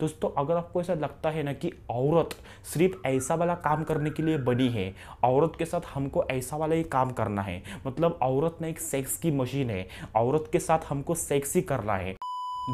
दोस्तों अगर आपको ऐसा लगता है ना कि औरत सिर्फ ऐसा वाला काम करने के लिए बनी है औरत के साथ हमको ऐसा वाला ही काम करना है मतलब औरत ना एक सेक्स की मशीन है औरत के साथ हमको सेक्स ही करना है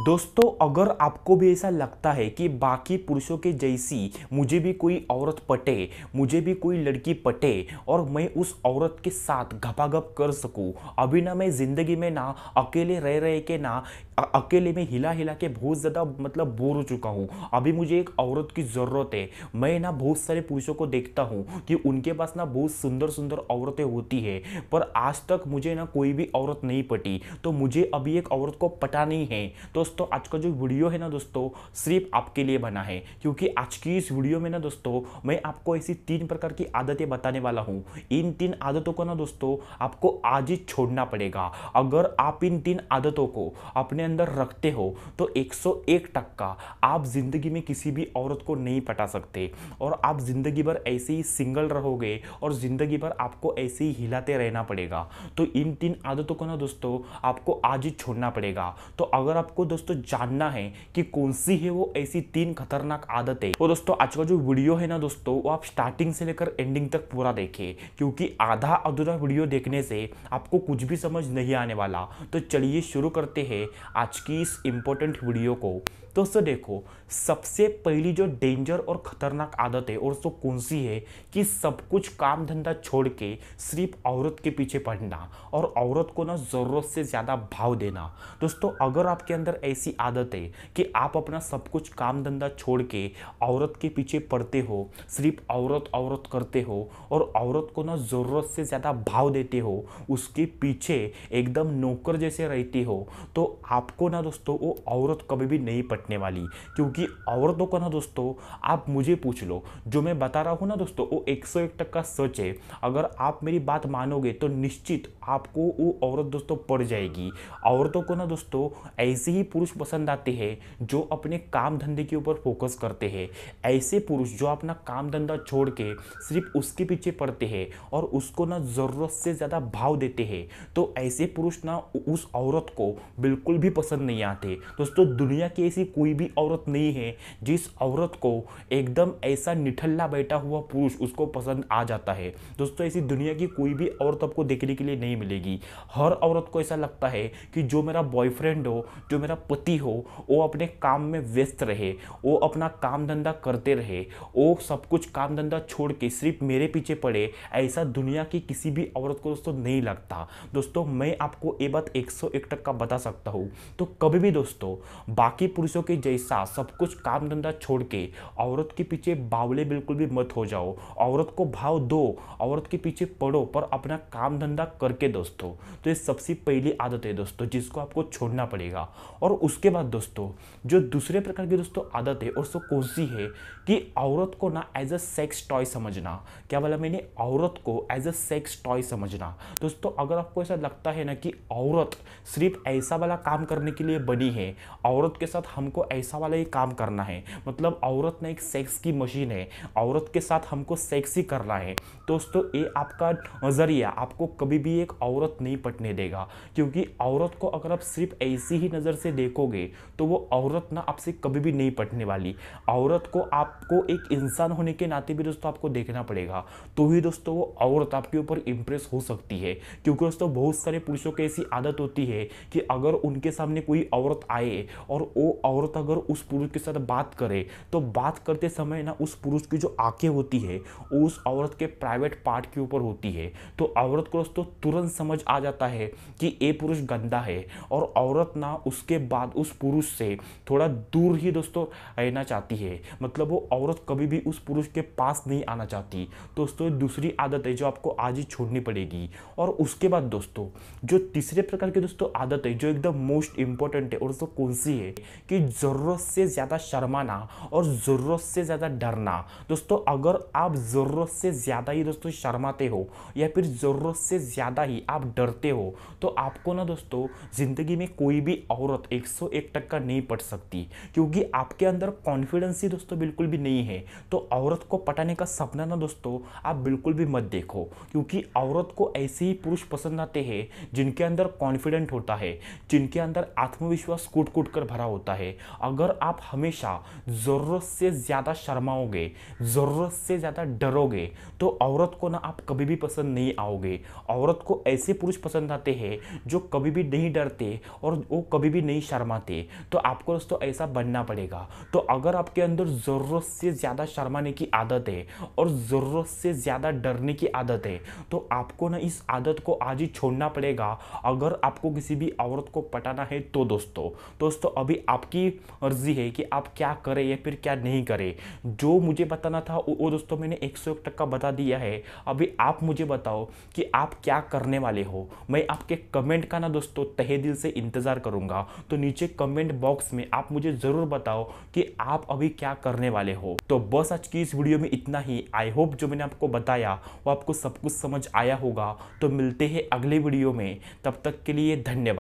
दोस्तों अगर आपको भी ऐसा लगता है कि बाकी पुरुषों के जैसी मुझे भी कोई औरत पटे मुझे भी कोई लड़की पटे और मैं उस औरत के साथ घपाघप कर सकूं अभी ना मैं ज़िंदगी में ना अकेले रह रहे के ना अकेले में हिला हिला के बहुत ज़्यादा मतलब बोर हो चुका हूँ अभी मुझे एक औरत की ज़रूरत है मैं ना बहुत सारे पुरुषों को देखता हूँ कि उनके पास ना बहुत सुंदर सुंदर औरतें होती है पर आज तक मुझे ना कोई भी औरत नहीं पटी तो मुझे अभी एक औरत को पटा नहीं है दोस्तों आज का जो वीडियो है ना दोस्तों सिर्फ आपके लिए बना है क्योंकि आज की इस वीडियो में ना दोस्तों मैं आपको ऐसी तीन प्रकार की आदतें बताने वाला हूँ इन तीन आदतों को ना दोस्तों आपको आज ही छोड़ना पड़ेगा अगर आप इन तीन आदतों को अपने अपने अंदर रखते हो तो 101 टक्का आप ज़िंदगी में किसी भी औरत को नहीं पटा सकते और आप ज़िंदगी भर ऐसे ही सिंगल रहोगे और ज़िंदगी भर आपको ऐसे ही हिलाते रहना पड़ेगा तो इन तीन आदतों को ना दोस्तों आपको आज ही छोड़ना पड़ेगा तो अगर आपको दोस्तों जानना है कि कौन सी है वो ऐसी तीन खतरनाक आदतें तो दोस्तों आज का जो वीडियो है ना दोस्तों वो आप स्टार्टिंग से लेकर एंडिंग तक पूरा देखें क्योंकि आधा अधूरा वीडियो देखने से आपको कुछ भी समझ नहीं आने वाला तो चलिए शुरू करते हैं आज की इस इम्पोर्टेंट वीडियो को तो दोस्तों देखो सबसे पहली जो डेंजर और ख़तरनाक आदत है और सो कौन सी है कि सब कुछ काम धंधा छोड़ के सिर्फ औरत के पीछे पढ़ना और औरत को ना ज़रूरत से ज़्यादा भाव देना दोस्तों अगर आपके अंदर ऐसी आदत है कि आप अपना सब कुछ काम धंधा छोड़ के औरत के पीछे पढ़ते हो सिर्फ औरत औरत करते हो और औरत को ना ज़रूरत से ज़्यादा भाव देते हो उसके पीछे एकदम नौकर जैसे रहते हो तो आप आपको ना दोस्तों वो औरत कभी भी नहीं पटने वाली क्योंकि औरतों को ना दोस्तों आप मुझे पूछ लो जो मैं बता रहा हूँ ना दोस्तों वो एक सौ एक टक्का सच है अगर आप मेरी बात मानोगे तो निश्चित आपको वो औरत दोस्तों पड़ जाएगी औरतों को ना दोस्तों ऐसे ही पुरुष पसंद आते हैं जो अपने काम धंधे के ऊपर फोकस करते हैं ऐसे पुरुष जो अपना काम धंधा छोड़ के सिर्फ उसके पीछे पड़ते हैं और उसको ना ज़रूरत से ज़्यादा भाव देते हैं तो ऐसे पुरुष ना उस औरत को बिल्कुल भी पसंद नहीं आते दोस्तों दुनिया की ऐसी कोई भी औरत नहीं है जिस औरत को एकदम ऐसा निठल्ला बैठा हुआ पुरुष उसको पसंद आ जाता है दोस्तों ऐसी दुनिया की कोई भी औरत आपको देखने के लिए नहीं मिलेगी हर औरत को ऐसा लगता है कि जो मेरा बॉयफ्रेंड हो जो मेरा पति हो वो अपने काम में व्यस्त रहे वो अपना काम धंधा करते रहे वो सब कुछ काम धंधा छोड़ के सिर्फ मेरे पीछे पड़े ऐसा दुनिया की किसी भी औरत को दोस्तों नहीं लगता दोस्तों मैं आपको ये बात एक सौ एक टक्का बता सकता हूँ तो कभी भी दोस्तों बाकी पुरुषों के जैसा सब कुछ काम धंधा छोड़ के औरत के पीछे बावले बिल्कुल भी मत हो जाओ औरत को भाव दो औरत के पीछे पढ़ो पर अपना काम धंधा करके दोस्तों तो ये सबसे पहली आदत है दोस्तों जिसको आपको छोड़ना पड़ेगा और उसके बाद दोस्तों जो दूसरे प्रकार की दोस्तों आदत है और सो कौन सी है कि औरत को ना एज अ सेक्स टॉय समझना क्या बोला मैंने औरत को एज अ सेक्स टॉय समझना दोस्तों अगर आपको ऐसा लगता है ना कि औरत सिर्फ ऐसा वाला काम करने के लिए बनी है औरत के साथ हमको ऐसा वाला ही काम करना है मतलब औरत ना एक सेक्स की मशीन है औरत के साथ हमको सेक्स ही करना है दोस्तों ये आपका नज़रिया आपको कभी भी एक औरत नहीं पटने देगा क्योंकि औरत को अगर आप सिर्फ ऐसी ही नज़र से देखोगे तो वो औरत ना आपसे कभी भी नहीं पटने वाली औरत को आपको एक इंसान होने के नाते भी दोस्तों आपको देखना पड़ेगा तो ही दोस्तों वो औरत आपके ऊपर इम्प्रेस हो सकती है क्योंकि दोस्तों बहुत सारे पुरुषों की ऐसी आदत होती है कि अगर उनके साथ सामने कोई औरत आए और वो औरत अगर उस पुरुष के साथ बात करे तो बात करते समय ना उस पुरुष की जो आंखें होती है वो उस औरत के प्राइवेट पार्ट के ऊपर होती है तो औरत को दोस्तों तुरंत समझ आ जाता है कि ये पुरुष गंदा है और औरत ना उसके बाद उस पुरुष से थोड़ा दूर ही दोस्तों रहना चाहती है मतलब वो औरत कभी भी उस पुरुष के पास नहीं आना चाहती दोस्तों दूसरी आदत है जो आपको आज ही छोड़नी पड़ेगी और उसके बाद दोस्तों जो तीसरे प्रकार की दोस्तों आदत है जो एकदम मोस्ट मोस्ट इम्पोर्टेंट है और तो कौन सी है कि ज़रूरत से ज़्यादा शर्माना और ज़रूरत से ज़्यादा डरना दोस्तों अगर आप ज़रूरत से ज़्यादा ही दोस्तों शर्माते हो या फिर ज़रूरत से ज़्यादा ही आप डरते हो तो आपको ना दोस्तों ज़िंदगी में कोई भी औरत एक सौ एक टक्का नहीं पट सकती क्योंकि आपके अंदर कॉन्फिडेंस ही दोस्तों बिल्कुल भी नहीं है तो औरत को पटाने का सपना ना दोस्तों आप बिल्कुल भी मत देखो क्योंकि औरत को ऐसे ही पुरुष पसंद आते हैं जिनके अंदर कॉन्फिडेंट होता है जिनके अंदर अंदर आत्मविश्वास कूट कूट कर भरा होता है अगर आप हमेशा ज़रूरत से ज़्यादा शर्माओगे ज़रूरत से ज़्यादा डरोगे तो औरत को ना आप कभी भी पसंद नहीं आओगे औरत को ऐसे पुरुष पसंद आते हैं जो कभी भी नहीं डरते और वो कभी भी नहीं शर्माते तो आपको दोस्तों ऐसा बनना पड़ेगा तो अगर आपके अंदर ज़रूरत से ज़्यादा शर्माने की आदत है और ज़रूरत से ज़्यादा डरने की आदत है तो आपको ना इस आदत को आज ही छोड़ना पड़ेगा अगर आपको किसी भी औरत को पटाना करना है तो दोस्तों दोस्तों अभी आपकी मर्जी है कि आप क्या करें या फिर क्या नहीं करें जो मुझे बताना था वो दोस्तों मैंने एक सौ टक्का बता दिया है अभी आप मुझे बताओ कि आप क्या करने वाले हो मैं आपके कमेंट का ना दोस्तों तहे दिल से इंतज़ार करूँगा तो नीचे कमेंट बॉक्स में आप मुझे ज़रूर बताओ कि आप अभी क्या करने वाले हो तो बस आज की इस वीडियो में इतना ही आई होप जो मैंने आपको बताया वो आपको सब कुछ समझ आया होगा तो मिलते हैं अगले वीडियो में तब तक के लिए धन्यवाद